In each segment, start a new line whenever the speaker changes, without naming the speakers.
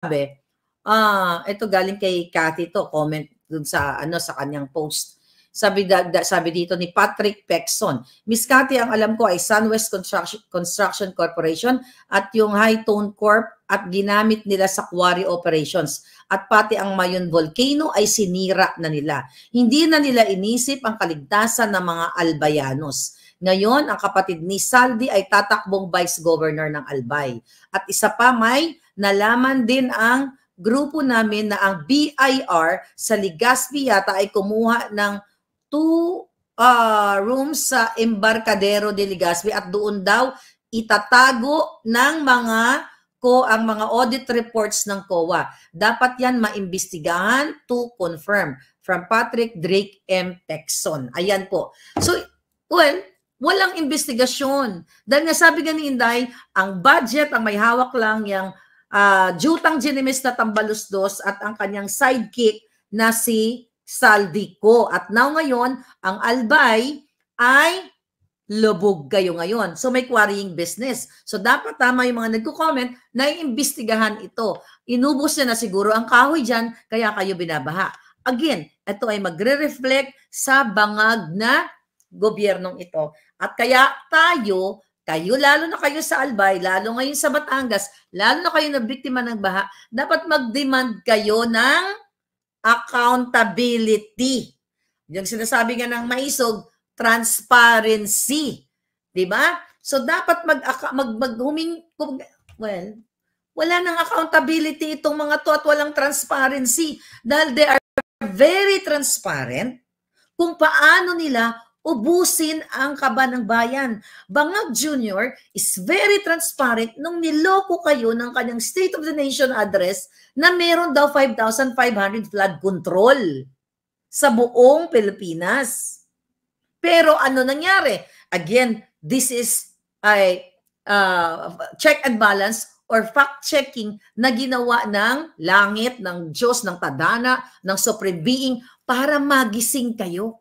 sabi, ah, ito galing kay Cathy to, comment dun sa ano sa kanyang post. Sabi da, da, sabi dito ni Patrick Pexon, Miss Cathy, ang alam ko ay Sunwest Construction, Construction Corporation at yung High Tone Corp at ginamit nila sa quarry operations at pati ang Mayon Volcano ay sinira na nila. Hindi na nila inisip ang kaligtasan ng mga albayanos. Ngayon, ang kapatid ni Saldi ay tatakbong vice governor ng Albay. At isa pa may nalaman din ang grupo namin na ang BIR sa Ligaspi yata ay kumuha ng two uh, rooms sa Embarcadero de Ligaspi at doon daw itatago ng mga ko ang mga audit reports ng COA. Dapat yan maimbestigahan to confirm from Patrick Drake M. Texon. Ayan po. So, well, walang investigasyon. Dahil nga sabi nga ni Inday, ang budget, ang may hawak lang yung uh, Jutang Jinimis na Tambalusdos at ang kanyang sidekick na si Saldico. At now ngayon, ang Albay ay lubog kayo ngayon. So may quarrying business. So dapat tama yung mga nagko-comment na iimbestigahan ito. Inubos na na siguro ang kahoy dyan, kaya kayo binabaha. Again, ito ay magre-reflect sa bangag na gobyernong ito. At kaya tayo kayo, lalo na kayo sa Albay, lalo ngayon sa Batangas, lalo na kayo na biktima ng baha, dapat mag-demand kayo ng accountability. Yung sinasabi nga ng maisog, transparency. Di ba? So, dapat mag, mag, mag huming, well, wala nang accountability itong mga to at walang transparency dahil they are very transparent kung paano nila ubusin ang kaba ng bayan. Bangag Jr. is very transparent nung niloko kayo ng kanyang State of the Nation address na meron daw 5,500 flood control sa buong Pilipinas. Pero ano nangyari? Again, this is a uh, check and balance or fact-checking na ginawa ng langit, ng Diyos, ng tadana, ng supreme being para magising kayo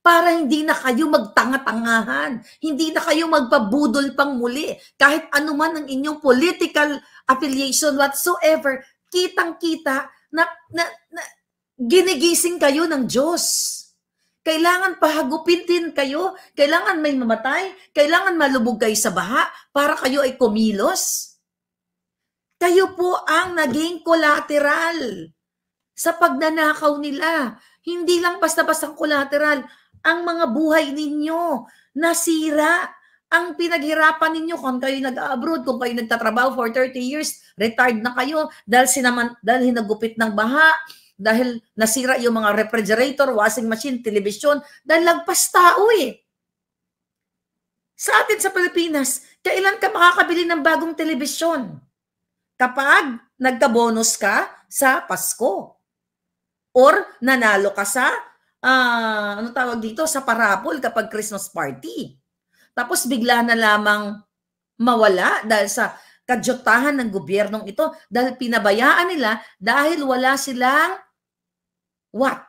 para hindi na kayo magtanga-tangahan, hindi na kayo magpabudol pang muli. Kahit anuman ang inyong political affiliation whatsoever, kitang-kita na, na, na ginigising kayo ng Diyos. Kailangan pahagupitin kayo. Kailangan may mamatay. Kailangan malubog kayo sa baha para kayo ay kumilos. Kayo po ang naging collateral sa pagnanakaw nila. Hindi lang basta-basta collateral ang mga buhay ninyo. Nasira ang pinaghirapan ninyo kung kayo nag-abroad, kung kayo nagtatrabaho for 30 years, retired na kayo dahil, sinaman, dahil hinagupit ng baha, dahil nasira yung mga refrigerator, washing machine, television, dahil lagpas tao eh. Sa atin sa Pilipinas, kailan ka makakabili ng bagong television? Kapag nagka-bonus ka sa Pasko or nanalo ka sa uh, ano tawag dito, sa parapol kapag Christmas party. Tapos bigla na lamang mawala dahil sa kadyotahan ng gobyernong ito dahil pinabayaan nila dahil wala silang what?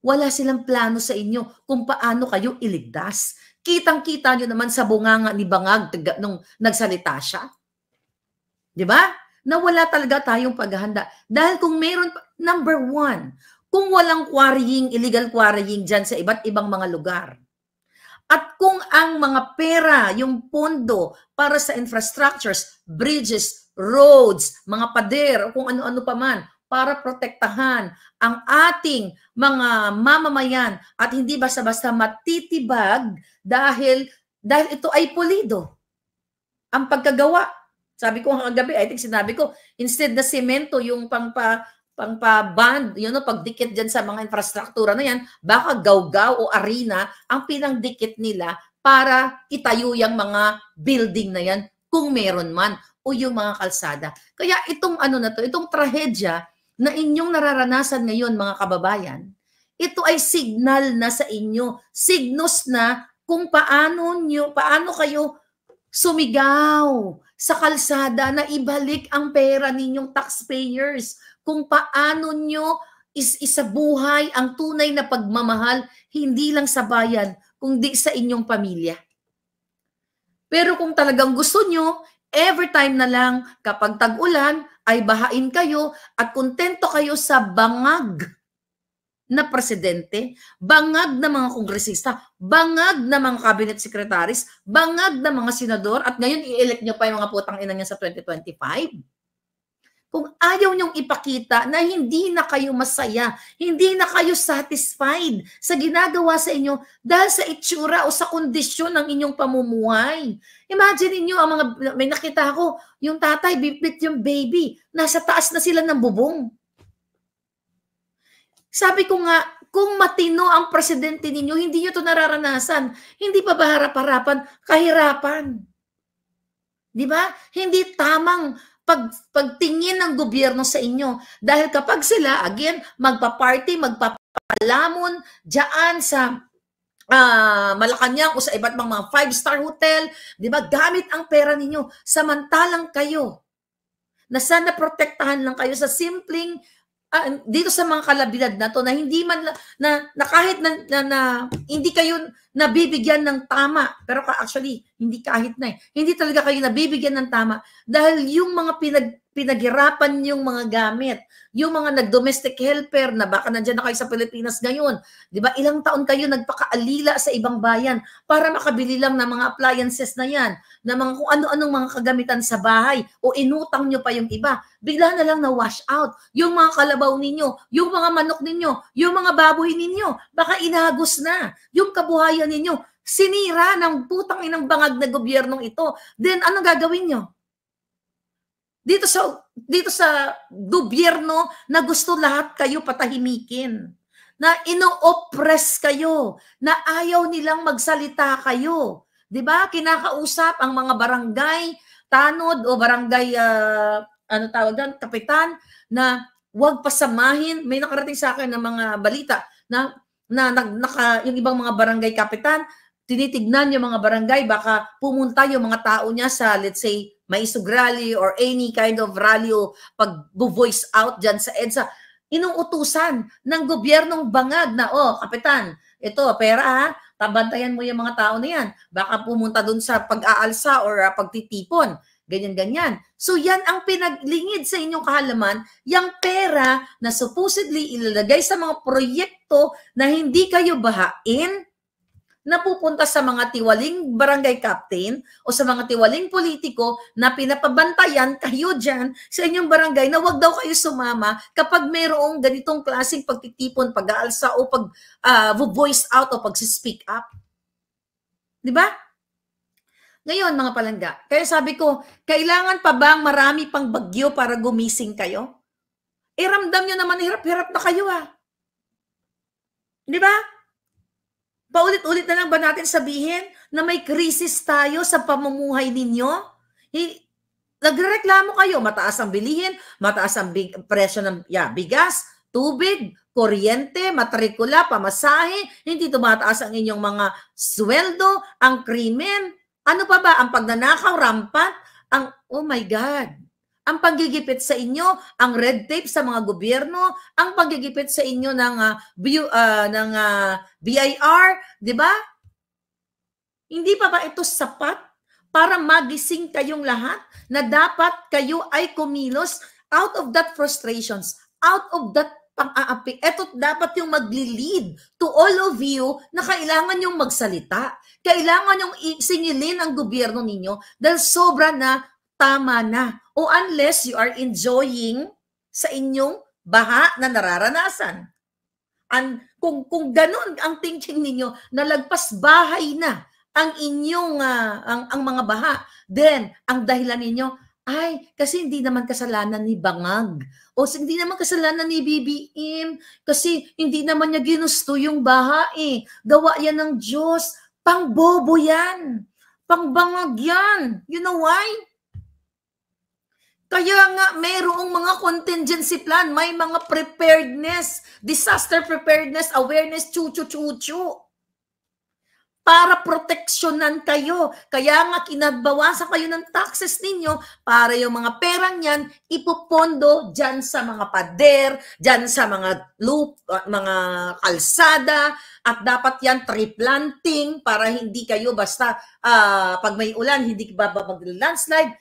Wala silang plano sa inyo kung paano kayo iligtas. Kitang-kita nyo naman sa bunganga ni Bangag nung nagsalita siya. Di ba? Na wala talaga tayong paghahanda. Dahil kung meron, number one, kung walang quarrying, illegal quarrying dyan sa iba't ibang mga lugar. At kung ang mga pera, yung pondo para sa infrastructures, bridges, roads, mga pader, o kung ano-ano pa man, para protektahan ang ating mga mamamayan at hindi basta-basta matitibag dahil dahil ito ay pulido. Ang pagkagawa. Sabi ko kagabi, I think sinabi ko, instead na semento yung pangpa pa-band, yun know, pagdikit dyan sa mga infrastruktura na yan, baka gawgaw o arena ang pinangdikit nila para itayo yung mga building na yan kung meron man o yung mga kalsada. Kaya itong ano na to, itong trahedya na inyong nararanasan ngayon mga kababayan, ito ay signal na sa inyo, signos na kung paano nyo, paano kayo sumigaw sa kalsada na ibalik ang pera ninyong taxpayers kung paano nyo is isabuhay ang tunay na pagmamahal hindi lang sa bayan, kundi sa inyong pamilya. Pero kung talagang gusto nyo, every time na lang kapag tag-ulan ay bahain kayo at kontento kayo sa bangag na presidente, bangag na mga kongresista, bangag na mga cabinet secretaries, bangag na mga senador at ngayon i-elect nyo pa yung mga putang ina niya sa 2025. Kung ayaw niyong ipakita na hindi na kayo masaya, hindi na kayo satisfied sa ginagawa sa inyo dahil sa itsura o sa kondisyon ng inyong pamumuhay. Imagine niyo ang mga, may nakita ako, yung tatay, bibit yung baby, nasa taas na sila ng bubong. Sabi ko nga, kung matino ang presidente ninyo, hindi nyo to nararanasan. Hindi pa ba harap-harapan? Kahirapan. Di ba? Hindi tamang pag, pagtingin ng gobyerno sa inyo. Dahil kapag sila, again, magpa-party, magpapalamon, diyan sa uh, Malacanang o sa iba't mga, mga five-star hotel, di ba? Gamit ang pera ninyo. Samantalang kayo na sana protektahan lang kayo sa simpleng uh, dito sa mga kalabilad na to na hindi man na, na kahit na, na, na hindi kayo nabibigyan ng tama pero actually hindi kahit na eh, hindi talaga kayo nabibigyan ng tama dahil yung mga pinag pinaghirapan yung mga gamit. Yung mga nag-domestic helper na baka nandiyan na kayo sa Pilipinas ngayon, 'di ba? Ilang taon kayo nagpakaalila sa ibang bayan para makabili lang ng mga appliances na 'yan, na mga kung ano-anong mga kagamitan sa bahay o inutang nyo pa yung iba. Bigla na lang na wash out yung mga kalabaw ninyo, yung mga manok ninyo, yung mga baboy ninyo, baka inagos na. Yung kabuhayan ninyo sinira ng putang inang bangag na gobyernong ito. Then anong gagawin nyo? Dito sa dito sa gobyerno na gusto lahat kayo patahimikin. Na ino-oppress kayo, na ayaw nilang magsalita kayo. 'Di ba? Kinakausap ang mga barangay tanod o barangay uh, ano tawag doon, kapitan na wag pasamahin. May nakarating sa akin ng mga balita na na, na naka, yung ibang mga barangay kapitan tinitignan yung mga barangay, baka pumunta yung mga tao niya sa, let's say, maisugrali or any kind of rally o pag-voice out dyan sa EDSA, inuutusan ng gobyernong bangag na, oh, kapitan, ito, pera ha, tabantayan mo yung mga tao na yan. Baka pumunta dun sa pag-aalsa or uh, pagtitipon. Ganyan-ganyan. So yan ang pinaglingid sa inyong kahalaman, yung pera na supposedly ilalagay sa mga proyekto na hindi kayo bahain, napupunta sa mga tiwaling barangay captain o sa mga tiwaling politiko na pinapabantayan kayo dyan sa inyong barangay na wag daw kayo sumama kapag mayroong ganitong klaseng pagtitipon, pag-aalsa o pag uh, voice out o pag-speak up. Di ba? Ngayon mga palangga, kaya sabi ko, kailangan pa bang marami pang bagyo para gumising kayo? Iramdam eh, e, nyo naman hirap-hirap na kayo ah. Di ba? Paulit-ulit na lang ba natin sabihin na may krisis tayo sa pamumuhay ninyo? Hi- Nagrereklamo kayo, mataas ang bilihin, mataas ang big, presyo ng yeah, bigas, tubig, kuryente, matrikula, pamasahe, hindi tumataas ang inyong mga sweldo, ang krimen, ano pa ba, ang pagnanakaw, rampant, ang, oh my God, ang panggigipit sa inyo, ang red tape sa mga gobyerno, ang panggigipit sa inyo ng uh, B, uh, ng uh, ah, BIR, 'di ba? Hindi pa ba ito sapat para magising kayong lahat na dapat kayo ay kumilos out of that frustrations, out of that pang-aapi. Ito dapat yung magli-lead to all of you na kailangan yung magsalita. Kailangan yung singilin ang gobyerno ninyo dahil sobra na tama na. O unless you are enjoying sa inyong baha na nararanasan. And kung kung ganun ang thinking ninyo, nalagpas bahay na ang inyong uh, ang, ang mga baha, then ang dahilan ninyo ay kasi hindi naman kasalanan ni bangag o hindi naman kasalanan ni BBM kasi hindi naman niya ginusto yung baha eh. Gawa yan ng Diyos. Pangbobo yan. Pangbangag yan. You know why? Kaya nga, mayroong mga contingency plan, may mga preparedness, disaster preparedness, awareness, chu-chu-chu-chu. Para proteksyonan kayo. Kaya nga, kinadbawasan kayo ng taxes ninyo para yung mga perang yan, ipopondo dyan sa mga pader, dyan sa mga loop, ah, mga kalsada, at dapat yan tree-planting para hindi kayo basta uh, pag may ulan, hindi ba, ba mag-landslide,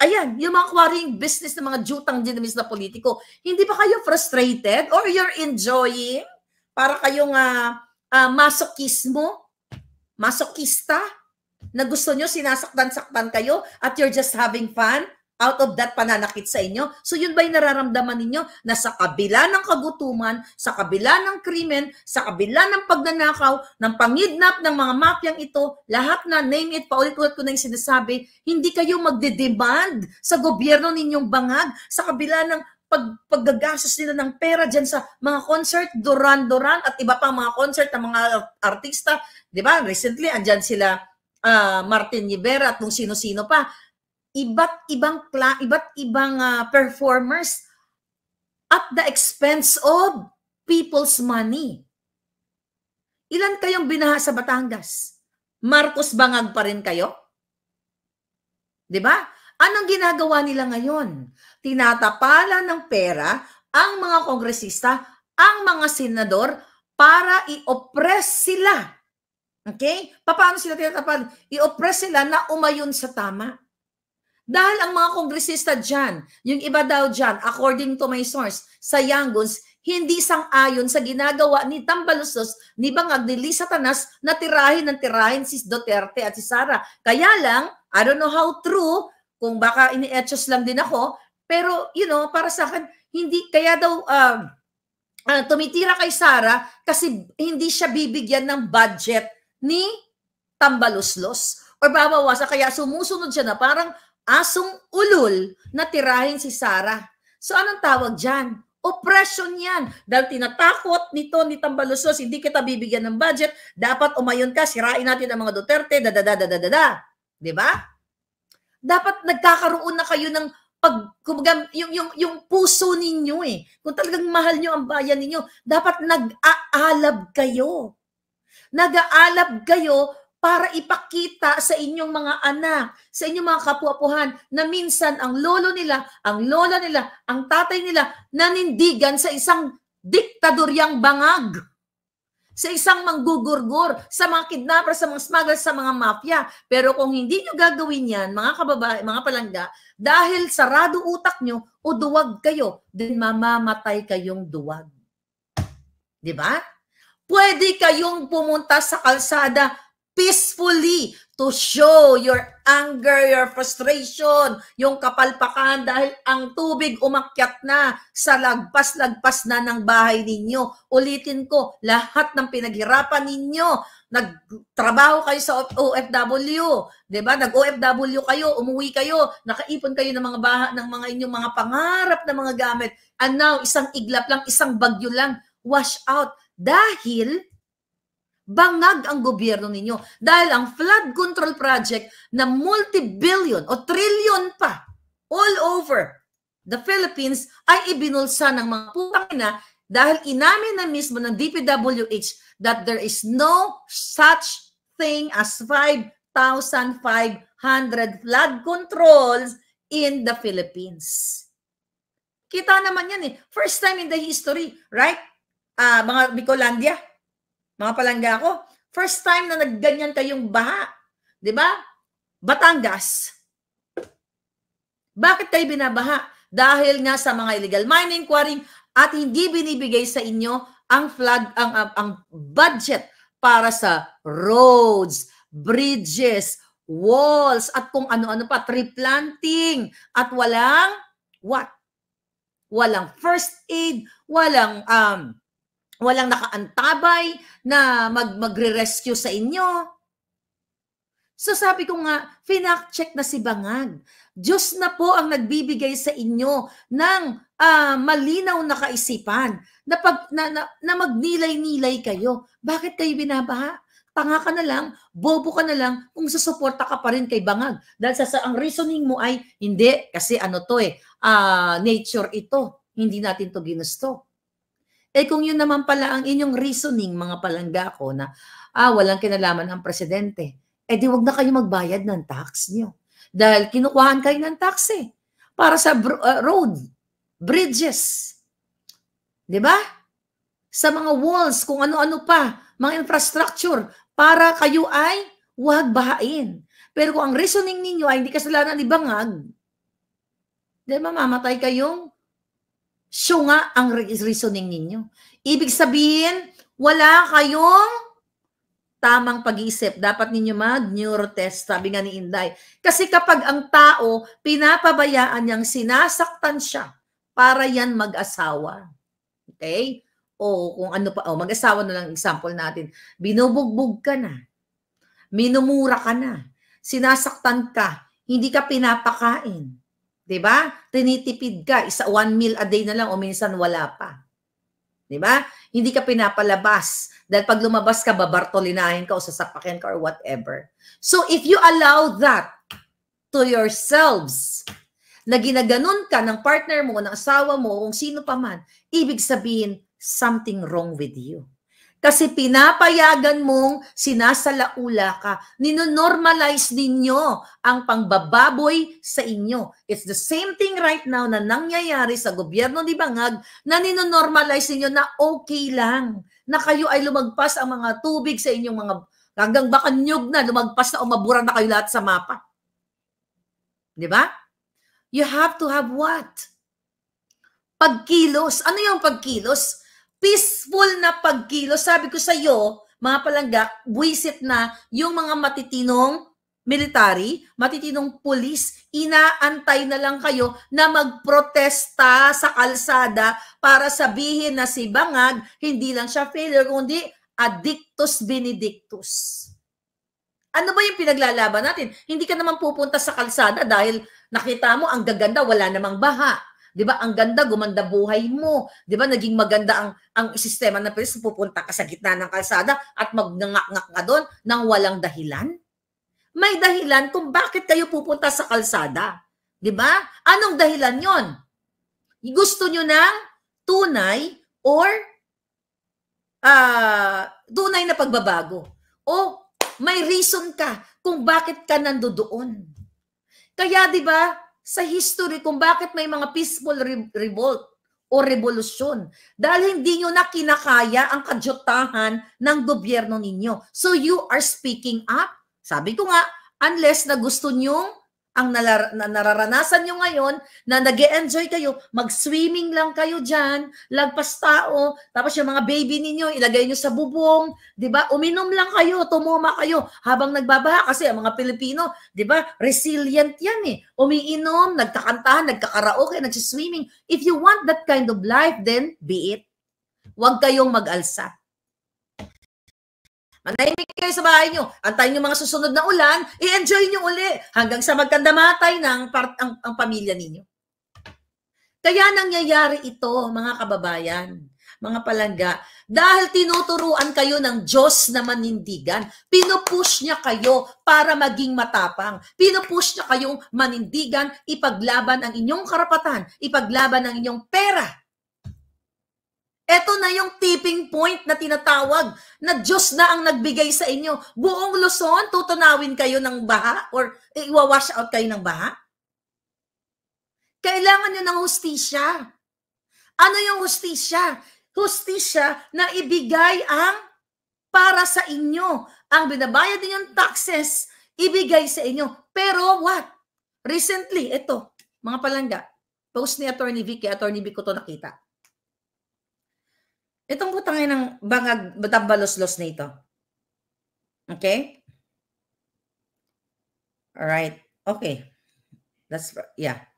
Ayan, yung mga quarrying business ng mga jutang dinamis na politiko, hindi ba kayo frustrated or you're enjoying? Para kayong uh, uh, masokismo? Masokista? Na gusto nyo, sinasaktan-saktan kayo at you're just having fun? out of that pananakit sa inyo. So yun ba'y nararamdaman ninyo na sa kabila ng kagutuman, sa kabila ng krimen, sa kabila ng pagnanakaw, ng pangidnap ng mga mafiyang ito, lahat na, name it, paulit-ulit ko na yung sinasabi, hindi kayo magde-demand sa gobyerno ninyong bangag, sa kabila ng pag, paggagastos nila ng pera diyan sa mga concert, Duran Duran at iba pang mga concert ng mga artista. Di ba? Recently, andiyan sila uh, Martin Rivera at kung sino-sino pa iba't ibang iba't ibang uh, performers at the expense of people's money. Ilan kayong binaha sa Batangas? Marcos Bangag pa rin kayo? 'Di ba? Anong ginagawa nila ngayon? Tinatapala ng pera ang mga kongresista, ang mga senador para i-oppress sila. Okay? Paano sila tinatapalan? I-oppress sila na umayon sa tama. Dahil ang mga kongresista dyan, yung iba daw dyan, according to my source, sa Yanggons, hindi sang-ayon sa ginagawa ni Tambalusos ni Bangag ni Lisa Tanas na tirahin ng tirahin si Duterte at si Sara. Kaya lang, I don't know how true, kung baka inietchos lang din ako, pero you know, para sa akin, hindi, kaya daw uh, uh, tumitira kay Sara kasi hindi siya bibigyan ng budget ni Tambaluslos or babawasan. Kaya sumusunod siya na parang asong ulul na tirahin si Sarah. So anong tawag dyan? Oppression yan. Dahil tinatakot nito ni Tambalusos, hindi kita bibigyan ng budget, dapat umayon ka, sirain natin ang mga Duterte, dadadadadadada. Di ba? Dapat nagkakaroon na kayo ng pag yung yung yung puso ninyo eh. Kung talagang mahal niyo ang bayan ninyo, dapat nag-aalab kayo. Nag-aalab kayo para ipakita sa inyong mga anak, sa inyong mga kapuapuhan na minsan ang lolo nila, ang lola nila, ang tatay nila nanindigan sa isang diktadoryang bangag. Sa isang manggugurgur, sa mga kidnapper, sa mga smuggler, sa mga mafia. Pero kung hindi nyo gagawin yan, mga kababae, mga palangga, dahil sarado utak nyo o duwag kayo, din mamamatay kayong duwag. Di ba? Pwede kayong pumunta sa kalsada peacefully to show your anger, your frustration, yung kapalpakan dahil ang tubig umakyat na sa lagpas-lagpas na ng bahay ninyo. Ulitin ko, lahat ng pinaghirapan ninyo, nagtrabaho kayo sa OFW, 'di ba? Nag-OFW kayo, umuwi kayo, nakaipon kayo ng mga baha, ng mga inyong mga pangarap na mga gamit. And now, isang iglap lang, isang bagyo lang, wash out dahil bangag ang gobyerno ninyo dahil ang flood control project na multi-billion o trillion pa all over the Philippines ay ibinulsa ng mga putang ina dahil inamin na mismo ng DPWH that there is no such thing as 5,500 flood controls in the Philippines. Kita naman yan eh. First time in the history, right? Uh, mga Bicolandia, mga palangga ko, first time na nagganyan kayong baha. Di ba? Batangas. Bakit kayo binabaha? Dahil nga sa mga illegal mining, quarry at hindi binibigay sa inyo ang flag ang ang, ang budget para sa roads, bridges, walls at kung ano-ano pa tree planting at walang what? Walang first aid, walang um walang nakaantabay na mag magre-rescue sa inyo. So sabi ko nga, finact check na si Bangag. Diyos na po ang nagbibigay sa inyo ng uh, malinaw na kaisipan na, pag, na, na, na magnilay-nilay kayo. Bakit kayo binabaha? Tanga ka na lang, bobo ka na lang kung susuporta ka pa rin kay Bangag. Dahil sa, sa ang reasoning mo ay, hindi, kasi ano to eh, uh, nature ito. Hindi natin to ginusto. Eh kung yun naman pala ang inyong reasoning, mga palangga ko, na ah, walang kinalaman ang presidente, eh di wag na kayo magbayad ng tax niyo. Dahil kinukuhaan kayo ng tax eh. Para sa uh, road, bridges, di ba? Sa mga walls, kung ano-ano pa, mga infrastructure, para kayo ay huwag bahain. Pero kung ang reasoning ninyo ay hindi kasalanan ni Bangag, di mamamatay mamatay kayong Siyo nga ang reasoning ninyo. Ibig sabihin, wala kayong tamang pag-iisip. Dapat ninyo mag-neurotest, sabi nga ni Inday. Kasi kapag ang tao, pinapabayaan niyang sinasaktan siya para yan mag-asawa. Okay? O kung ano pa, o mag-asawa na lang example natin. Binubugbog ka na. Minumura ka na. Sinasaktan ka. Hindi ka pinapakain. 'Di ba? Tinitipid ka, isa 1 meal a day na lang o minsan wala pa. 'Di ba? Hindi ka pinapalabas dahil pag lumabas ka babartolinahin ka o sasapakin ka or whatever. So if you allow that to yourselves na ginaganon ka ng partner mo, ng asawa mo, kung sino pa man, ibig sabihin something wrong with you. Kasi pinapayagan mong sinasalaula ka. Ninonormalize ninyo ang pangbababoy sa inyo. It's the same thing right now na nangyayari sa gobyerno ni Bangag na ninonormalize ninyo na okay lang na kayo ay lumagpas ang mga tubig sa inyong mga hanggang baka nyug na, lumagpas na o mabura na kayo lahat sa mapa. Di ba? You have to have what? Pagkilos. Ano yung pagkilos? peaceful na pagkilos. Sabi ko sa iyo, mga palangga, buisit na yung mga matitinong military, matitinong pulis, inaantay na lang kayo na magprotesta sa kalsada para sabihin na si Bangag, hindi lang siya failure, kundi addictus benedictus. Ano ba yung pinaglalaban natin? Hindi ka naman pupunta sa kalsada dahil nakita mo ang gaganda, wala namang baha. 'Di ba? Ang ganda, gumanda buhay mo. 'Di ba? Naging maganda ang ang sistema ng Pinas, pupunta ka sa gitna ng kalsada at magnangak-ngak ka doon nang walang dahilan. May dahilan kung bakit kayo pupunta sa kalsada. 'Di ba? Anong dahilan 'yon? Gusto niyo ng tunay or ah uh, tunay na pagbabago o may reason ka kung bakit ka nandoon. Kaya 'di ba, sa history kung bakit may mga peaceful re- revolt o revolusyon. Dahil hindi nyo na kinakaya ang kadyutahan ng gobyerno ninyo. So you are speaking up. Sabi ko nga, unless na gusto nyong ang nalar- na nararanasan nyo ngayon na nag enjoy kayo, mag-swimming lang kayo dyan, lagpas tao, tapos yung mga baby ninyo, ilagay nyo sa bubong, di ba? Uminom lang kayo, tumuma kayo habang nagbabaha kasi ang mga Pilipino, di ba? Resilient yan eh. Umiinom, nagkakantahan, nagkakaraoke, nagsiswimming. If you want that kind of life, then be it. Huwag kayong mag-alsa. Manahimik kayo sa bahay nyo. Antayin yung mga susunod na ulan. I-enjoy nyo uli hanggang sa magkandamatay ng part, ang, ang pamilya ninyo. Kaya nangyayari ito, mga kababayan, mga palangga, dahil tinuturuan kayo ng Diyos na manindigan. Pinupush niya kayo para maging matapang. Pinupush niya kayong manindigan, ipaglaban ang inyong karapatan, ipaglaban ang inyong pera, ito na yung tipping point na tinatawag na Diyos na ang nagbigay sa inyo. Buong Luzon, tutunawin kayo ng baha or iwa-wash out kayo ng baha? Kailangan nyo ng hustisya. Ano yung hustisya? Hustisya na ibigay ang para sa inyo. Ang binabayad ninyong taxes, ibigay sa inyo. Pero what? Recently, ito, mga palangga, post ni Attorney Vicky, Attorney Vicky ko to nakita Itong butangin ng bangag, batambalos nito. na ito. Okay? Alright. Okay. That's, yeah.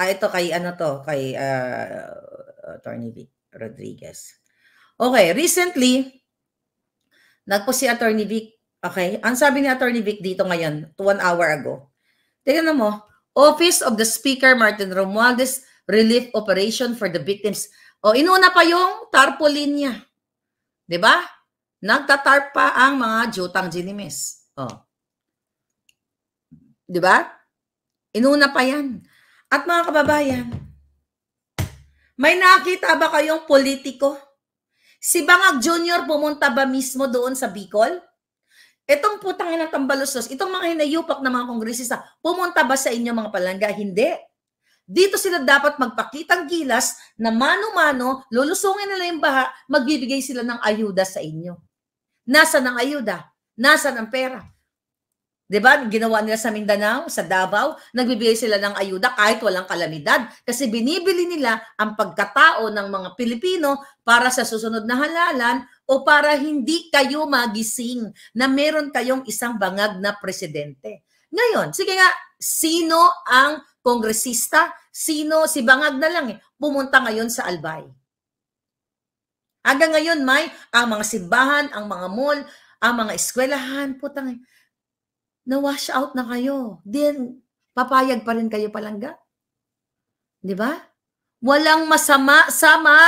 Ah, ito kay ano to, kay uh, Attorney v. Rodriguez. Okay, recently, nagpo si Attorney Vic, okay, ang sabi ni Attorney Vic dito ngayon, one hour ago, Tingnan mo, Office of the Speaker Martin Romualdez Relief Operation for the Victims o inuna pa yung tarpaulin niya. 'Di ba? Nagtatarp pa ang mga jutang ginimis. O. 'Di ba? Inuna pa 'yan. At mga kababayan, may nakita ba kayong politiko? Si Bangag Jr. pumunta ba mismo doon sa Bicol? Itong putang ina tambalustos, itong mga hinayupak na mga kongresista, pumunta ba sa inyo mga palangga? Hindi. Dito sila dapat magpakitang gilas na mano-mano, lulusungin nila yung baha, magbibigay sila ng ayuda sa inyo. Nasa ng ayuda? Nasa ng pera? 'Di ba? Ginawa nila sa Mindanao, sa Davao, nagbibigay sila ng ayuda kahit walang kalamidad kasi binibili nila ang pagkatao ng mga Pilipino para sa susunod na halalan o para hindi kayo magising na meron kayong isang bangag na presidente. Ngayon, sige nga, sino ang kongresista? Sino, si Bangag na lang eh, pumunta ngayon sa Albay. Hanggang ngayon, may ang mga simbahan, ang mga mall, ang mga eskwelahan, putang, eh. na-wash out na kayo. Then, papayag pa rin kayo palangga. Di ba? Walang masama sama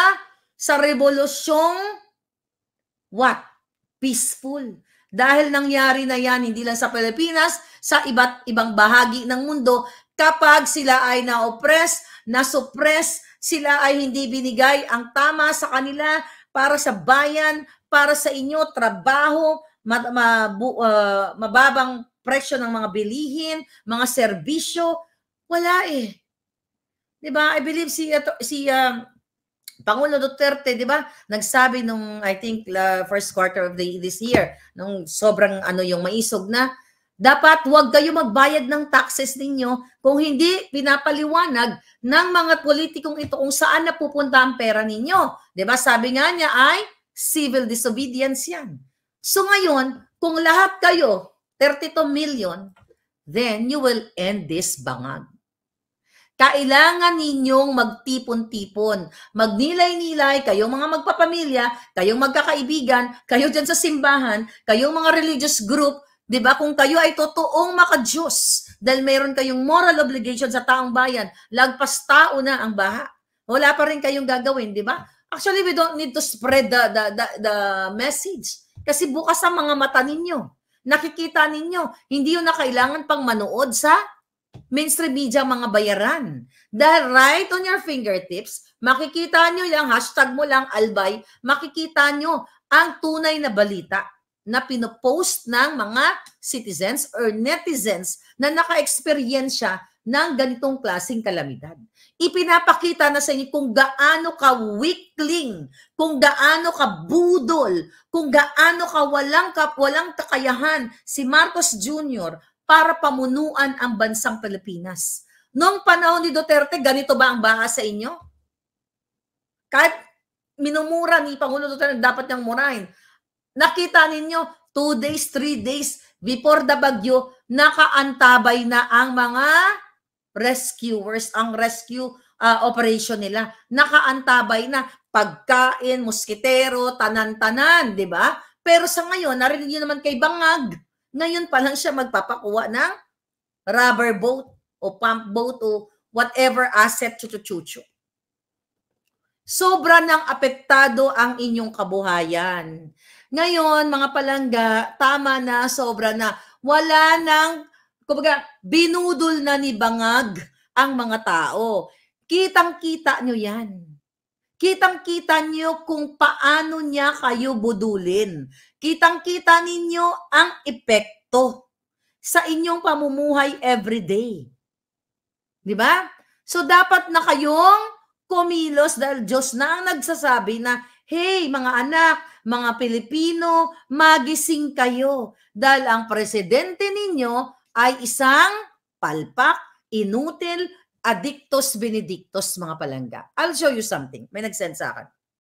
sa revolusyong what? Peaceful. Dahil nangyari na yan hindi lang sa Pilipinas, sa iba't ibang bahagi ng mundo kapag sila ay na-oppress, na-suppress, sila ay hindi binigay ang tama sa kanila para sa bayan, para sa inyo, trabaho, ma- uh, mababang presyo ng mga bilihin, mga serbisyo, wala eh. 'Di ba? I believe si uh, si uh, Pangulo Duterte, 'di ba? Nagsabi nung I think la first quarter of the this year nung sobrang ano yung maisog na dapat huwag kayo magbayad ng taxes ninyo kung hindi pinapaliwanag ng mga politikong ito kung saan napupunta ang pera ninyo. 'Di ba? Sabi nga niya ay civil disobedience 'yan. So ngayon, kung lahat kayo 32 million, then you will end this bangag. Kailangan ninyong magtipon-tipon. Magnilay-nilay, kayong mga magpapamilya, kayong magkakaibigan, kayo dyan sa simbahan, kayong mga religious group, 'di ba? Kung kayo ay totoong maka-Diyos dahil meron kayong moral obligation sa taong bayan, lagpas tao na ang baha. Wala pa rin kayong gagawin, 'di ba? Actually, we don't need to spread the the the, the message kasi bukas ang mga mata ninyo. Nakikita ninyo, hindi 'yun na kailangan pang manood sa mainstream media mga bayaran. Dahil right on your fingertips, makikita nyo lang, hashtag mo lang, albay, makikita nyo ang tunay na balita na pinopost ng mga citizens or netizens na naka experience ng ganitong klasing kalamidad. Ipinapakita na sa inyo kung gaano ka weakling, kung gaano ka budol, kung gaano ka walang, kap, walang kakayahan si Marcos Jr para pamunuan ang bansang Pilipinas. Noong panahon ni Duterte, ganito ba ang baha sa inyo? Kahit minumura ni Pangulo Duterte, dapat niyang murahin. Nakita ninyo, two days, three days before the bagyo, nakaantabay na ang mga rescuers, ang rescue uh, operation nila. Nakaantabay na pagkain, muskitero, tanan-tanan, di ba? Pero sa ngayon, narinig niyo naman kay Bangag, ngayon pa lang siya magpapakuha ng rubber boat o pump boat o whatever asset chuchuchucho. Sobra ng apektado ang inyong kabuhayan. Ngayon, mga palangga, tama na, sobra na. Wala nang, kumbaga, binudol na ni Bangag ang mga tao. Kitang-kita nyo yan. Kitang-kita nyo kung paano niya kayo budulin. Kitang-kita ninyo ang epekto sa inyong pamumuhay everyday. Di ba? So dapat na kayong kumilos dahil Diyos na ang nagsasabi na, Hey mga anak, mga Pilipino, magising kayo dahil ang presidente ninyo ay isang palpak, inutil, adictos benedictos mga palangga. I'll show you something. May nag-send sa akin.